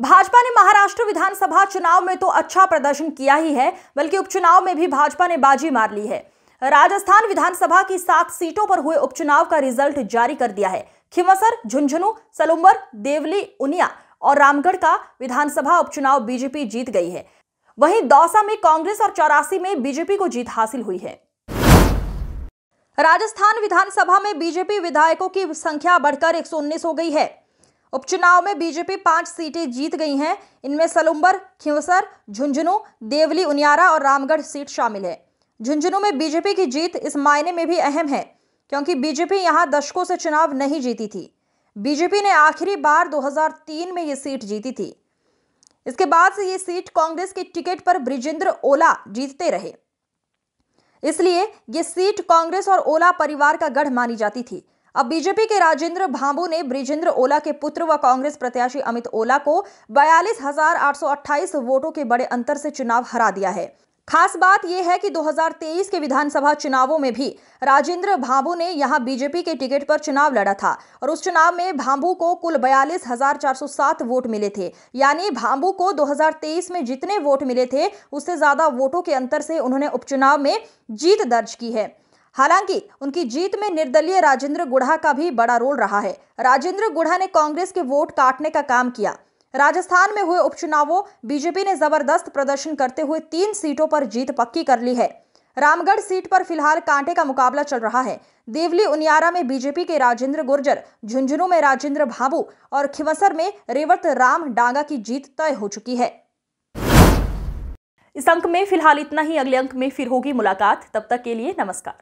भाजपा ने महाराष्ट्र विधानसभा चुनाव में तो अच्छा प्रदर्शन किया ही है बल्कि उपचुनाव में भी भाजपा ने बाजी मार ली है राजस्थान विधानसभा की सात सीटों पर हुए उपचुनाव का रिजल्ट जारी कर दिया है खिमसर झुंझुनू सलुम्बर देवली उनिया और रामगढ़ का विधानसभा उपचुनाव बीजेपी जीत गई है वहीं दौसा में कांग्रेस और चौरासी में बीजेपी को जीत हासिल हुई है राजस्थान विधानसभा में बीजेपी विधायकों की संख्या बढ़कर 119 हो गई है उपचुनाव में बीजेपी पांच सीटें जीत गई हैं इनमें सलुम्बर खिवसर झुंझुनू देवली उनियारा और रामगढ़ सीट शामिल है झुंझुनू में बीजेपी की जीत इस मायने में भी अहम है क्योंकि बीजेपी यहां दशकों से चुनाव नहीं जीती थी बीजेपी ने आखिरी बार 2003 में ये सीट जीती थी इसके बाद से ये सीट कांग्रेस के टिकट पर ब्रिजेंद्र ओला जीतते रहे इसलिए ये सीट कांग्रेस और ओला परिवार का गढ़ मानी जाती थी अब बीजेपी के राजेंद्र भांबू ने ब्रिजेंद्र ओला के पुत्र व कांग्रेस प्रत्याशी अमित ओला को बयालीस वोटों के बड़े अंतर से चुनाव हरा दिया है खास बात यह है कि 2023 के विधानसभा चुनावों में भी राजेंद्र भांबू ने यहां बीजेपी के टिकट पर चुनाव लड़ा था और उस चुनाव में भांबू को कुल बयालीस वोट मिले थे यानी भांबू को 2023 में जितने वोट मिले थे उससे ज्यादा वोटों के अंतर से उन्होंने उपचुनाव में जीत दर्ज की है हालांकि उनकी जीत में निर्दलीय राजेंद्र गुढ़ा का भी बड़ा रोल रहा है राजेंद्र गुढ़ा ने कांग्रेस के वोट काटने का काम किया राजस्थान में हुए उपचुनावों बीजेपी ने जबरदस्त प्रदर्शन करते हुए तीन सीटों पर जीत पक्की कर ली है रामगढ़ सीट पर फिलहाल कांटे का मुकाबला चल रहा है देवली उनियारा में बीजेपी के राजेंद्र गुर्जर झुंझुनू में राजेंद्र भाबू और खिवसर में रेवत राम डांगा की जीत तय हो चुकी है इस अंक में फिलहाल इतना ही अगले अंक में फिर होगी मुलाकात तब तक के लिए नमस्कार